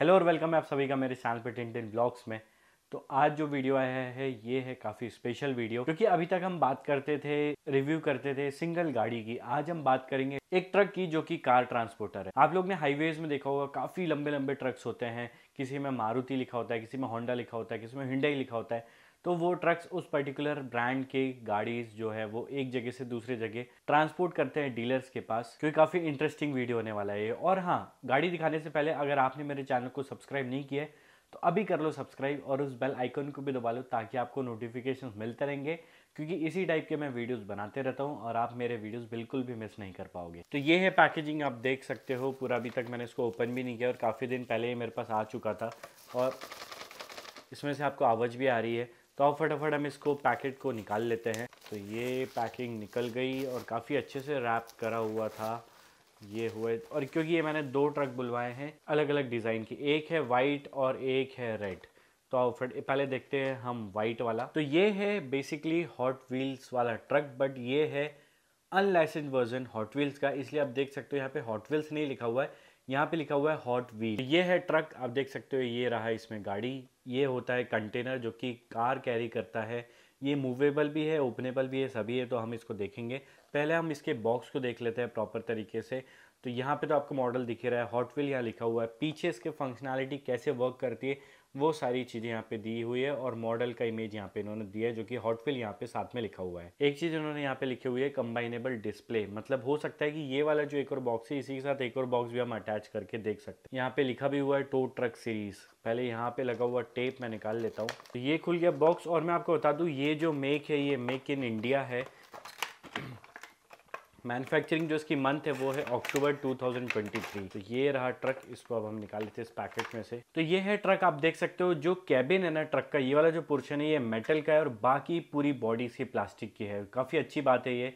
hello और welcome है आप सभी का मेरे चैनल पे टिन ब्लॉग्स में तो आज जो वीडियो आया है ये है काफ़ी स्पेशल वीडियो क्योंकि अभी तक हम बात करते थे रिव्यू करते थे सिंगल गाड़ी की आज हम बात करेंगे एक ट्रक की जो कि कार ट्रांसपोर्टर है आप लोग ने हाईवेज में देखा होगा काफ़ी लंबे लंबे ट्रक्स होते हैं किसी में मारुति लिखा होता है किसी में होंडा लिखा होता है किसी में हिंडई लिखा होता है तो वो ट्रक्स उस पर्टिकुलर ब्रांड के गाड़ीज जो है वो एक जगह से दूसरे जगह ट्रांसपोर्ट करते हैं डीलर्स के पास क्योंकि काफ़ी इंटरेस्टिंग वीडियो होने वाला है ये और हाँ गाड़ी दिखाने से पहले अगर आपने मेरे चैनल को सब्सक्राइब नहीं किया है तो अभी कर लो सब्सक्राइब और उस बेल आइकन को भी दबा लो ताकि आपको नोटिफिकेशन मिलते रहेंगे क्योंकि इसी टाइप के मैं वीडियोस बनाते रहता हूँ और आप मेरे वीडियोस बिल्कुल भी मिस नहीं कर पाओगे तो ये है पैकेजिंग आप देख सकते हो पूरा अभी तक मैंने इसको ओपन भी नहीं किया और काफ़ी दिन पहले ही मेरे पास आ चुका था और इसमें से आपको आवाज़ भी आ रही है तो अब फटाफट हम इसको पैकेट को निकाल लेते हैं तो ये पैकिंग निकल गई और काफ़ी अच्छे से रैप करा हुआ था ये हुए और क्योंकि ये मैंने दो ट्रक बुलवाए हैं अलग अलग डिज़ाइन की एक है वाइट और एक है रेड तो आप पहले देखते हैं हम वाइट वाला तो ये है बेसिकली हॉट व्हील्स वाला ट्रक बट ये है अनलाइसेंस वर्जन हॉट व्हील्स का इसलिए आप देख सकते हो यहाँ पे हॉट व्हील्स नहीं लिखा हुआ है यहाँ पे लिखा हुआ है हॉट व्हील ये है ट्रक आप देख सकते हो ये रहा इसमें गाड़ी ये होता है कंटेनर जो कि कार कैरी करता है ये मूवेबल भी है ओपनेबल भी है सभी है तो हम इसको देखेंगे पहले हम इसके बॉक्स को देख लेते हैं प्रॉपर तरीके से तो यहाँ पे तो आपको मॉडल दिखे रहा है हॉटविल यहाँ लिखा हुआ है पीछे इसके फंक्शनैलिटी कैसे वर्क करती है वो सारी चीज़ें यहाँ पे दी हुई है और मॉडल का इमेज यहाँ पे इन्होंने दिया है जो कि हॉटविल यहाँ पे साथ में लिखा हुआ है एक चीज़ इन्होंने यहाँ पे लिखी हुई है कंबाइनेबल डिस्प्ले मतलब हो सकता है कि ये वाला जो एक और बॉक्स है इसी के साथ एक और बॉक्स भी हम अटैच करके देख सकते हैं यहाँ पे लिखा भी हुआ है टो ट्रक सीरीज पहले यहाँ पे लगा हुआ टेप मैं निकाल लेता हूँ तो ये खुल गया बॉक्स और मैं आपको बता दूँ ये जो मेक है ये मेक इन इंडिया है मैन्युफैक्चरिंग जो इसकी मंथ है वो है अक्टूबर 2023 तो ये रहा ट्रक इसको अब हम निकाल लेते हैं इस पैकेट में से तो ये है ट्रक आप देख सकते हो जो कैबिन है ना ट्रक का ये वाला जो पोर्शन है ये मेटल का है और बाकी पूरी बॉडी इसकी प्लास्टिक की है काफ़ी अच्छी बात है ये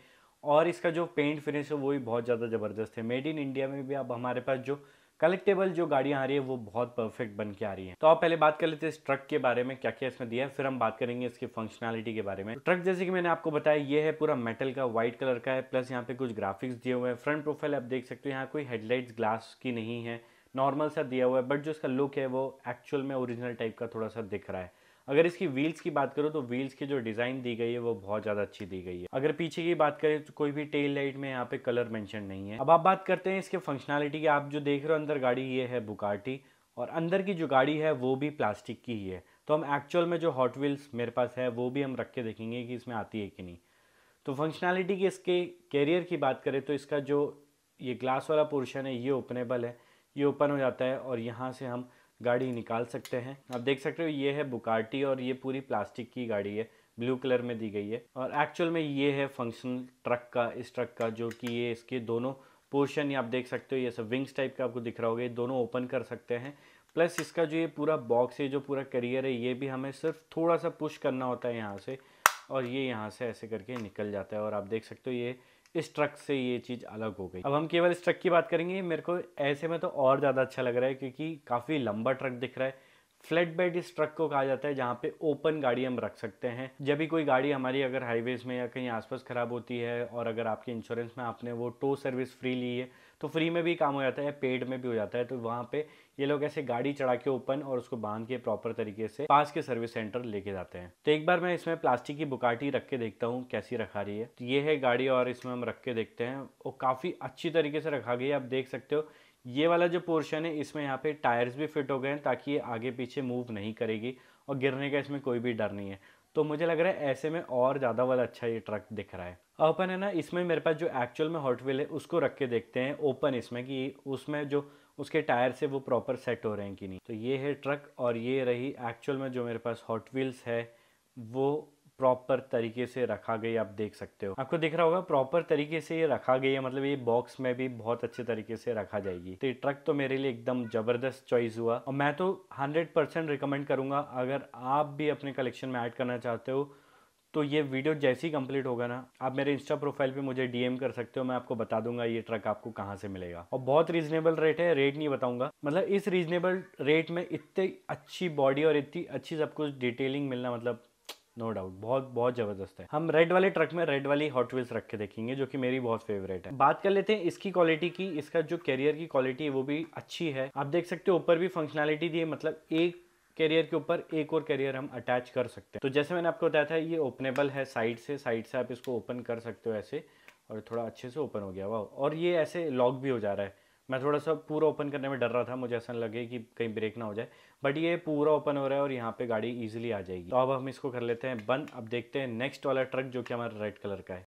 और इसका जो पेंट फिनिश है वो भी बहुत ज़्यादा ज़बरदस्त है मेड इन इंडिया में भी अब हमारे पास जो कलेक्टेबल जो गाड़ियाँ आ रही है वो बहुत परफेक्ट बन के आ रही है तो आप पहले बात कर लेते हैं इस ट्रक के बारे में क्या क्या इसमें दिया है फिर हम बात करेंगे इसके फंक्शनैलिटी के बारे में तो ट्रक जैसे कि मैंने आपको बताया ये है पूरा मेटल का व्हाइट कलर का है प्लस यहाँ पे कुछ ग्राफिक्स दिए हुए हैं फ्रंट प्रोफाइल आप देख सकते हो यहाँ कोई हेडलाइट ग्लास की नहीं है नॉर्मल सा दिया हुआ है बट जो इसका लुक है वो एक्चुअल में ओरिजिनल टाइप का थोड़ा सा दिख रहा है अगर इसकी व्हील्स की बात करो तो व्हील्स की जो डिज़ाइन दी गई है वो बहुत ज़्यादा अच्छी दी गई है अगर पीछे की बात करें तो कोई भी टेल लाइट में यहाँ पे कलर मेंशन नहीं है अब आप बात करते हैं इसके फंक्शनैलिटी की आप जो देख रहे हो अंदर गाड़ी ये है बुकार्टी और अंदर की जो गाड़ी है वो भी प्लास्टिक की ही है तो हम एक्चुअल में जो हॉट व्हील्स मेरे पास है वो भी हम रख के देखेंगे कि इसमें आती है कि नहीं तो फंक्शनैलिटी की इसके कैरियर की बात करें तो इसका जो ये ग्लास वाला पोर्शन है ये ओपनेबल है ये ओपन हो जाता है और यहाँ से हम गाड़ी निकाल सकते हैं आप देख सकते हो ये है बुकार्टी और ये पूरी प्लास्टिक की गाड़ी है ब्लू कलर में दी गई है और एक्चुअल में ये है फंक्शन ट्रक का इस ट्रक का जो कि ये इसके दोनों पोर्शन आप देख सकते हो ये सब विंग्स टाइप का आपको दिख रहा होगा ये दोनों ओपन कर सकते हैं प्लस इसका जो ये पूरा बॉक्स है जो पूरा करियर है ये भी हमें सिर्फ थोड़ा सा पुश करना होता है यहाँ से और ये यहाँ से ऐसे करके निकल जाता है और आप देख सकते हो ये इस ट्रक से ये चीज़ अलग हो गई अब हम केवल इस ट्रक की बात करेंगे मेरे को ऐसे में तो और ज़्यादा अच्छा लग रहा है क्योंकि काफ़ी लंबा ट्रक दिख रहा है फ्लैट बेड इस ट्रक को कहा जाता है जहाँ पे ओपन गाड़ी हम रख सकते हैं जब भी कोई गाड़ी हमारी अगर हाईवेज में या कहीं आसपास ख़राब होती है और अगर आपके इंश्योरेंस में आपने वो टो सर्विस फ्री ली है तो फ्री में भी काम हो जाता है पेड में भी हो जाता है तो वहाँ पे ये लोग ऐसे गाड़ी चढ़ा के ओपन और उसको बांध के प्रॉपर तरीके से पास के सर्विस सेंटर लेके जाते हैं तो एक बार मैं इसमें प्लास्टिक की बुकाटी रख के देखता हूँ कैसी रखा रही है तो ये है गाड़ी और इसमें हम रख के देखते हैं वो काफ़ी अच्छी तरीके से रखा गई है आप देख सकते हो ये वाला जो पोर्शन है इसमें यहाँ पे टायर्स भी फिट हो गए हैं ताकि ये आगे पीछे मूव नहीं करेगी और गिरने का इसमें कोई भी डर नहीं है तो मुझे लग रहा है ऐसे में और ज़्यादा वाला अच्छा ये ट्रक दिख रहा है अपन है ना इसमें मेरे पास जो एक्चुअल में हॉट व्हील है उसको रख के देखते हैं ओपन इसमें कि उसमें जो उसके टायर से वो प्रॉपर सेट हो रहे हैं कि नहीं तो ये है ट्रक और ये रही एक्चुअल में जो मेरे पास हॉट व्हील्स है वो प्रॉपर तरीके से रखा गया आप देख सकते हो आपको दिख रहा होगा प्रॉपर तरीके से ये रखा गया है मतलब ये बॉक्स में भी बहुत अच्छे तरीके से रखा जाएगी तो ये ट्रक तो मेरे लिए एकदम जबरदस्त चॉइस हुआ और मैं तो 100 परसेंट रिकमेंड करूंगा अगर आप भी अपने कलेक्शन में ऐड करना चाहते हो तो ये वीडियो जैसे ही कंप्लीट होगा ना आप मेरे इंस्टा प्रोफाइल पे मुझे डीएम कर सकते हो मैं आपको बता दूंगा ये ट्रक आपको कहाँ से मिलेगा और बहुत रीजनेबल रेट है रेट नहीं बताऊंगा मतलब इस रीजनेबल रेट में इतनी अच्छी बॉडी और इतनी अच्छी सब कुछ डिटेलिंग मिलना मतलब नो डाउट बहुत बहुत ज़बरदस्त है हम रेड वाले ट्रक में रेड वाली हॉट व्हील्स रख के देखेंगे जो कि मेरी बहुत फेवरेट है बात कर लेते हैं इसकी क्वालिटी की इसका जो कैरियर की क्वालिटी है वो भी अच्छी है आप देख सकते हो ऊपर भी फंक्शनैलिटी दी है मतलब एक कैरियर के ऊपर एक और कैरियर हम अटैच कर सकते हैं तो जैसे मैंने आपको बताया था ये ओपनेबल है साइड से साइड से आप इसको ओपन कर सकते हो ऐसे और थोड़ा अच्छे से ओपन हो गया वाह और ये ऐसे लॉक भी हो जा रहा है मैं थोड़ा सा पूरा ओपन करने में डर रहा था मुझे ऐसा लगे कि कहीं ब्रेक ना हो जाए बट ये पूरा ओपन हो रहा है और यहाँ पे गाड़ी इजीली आ जाएगी तो अब हम इसको कर लेते हैं बंद अब देखते हैं नेक्स्ट वाला ट्रक जो कि हमारा रेड कलर का है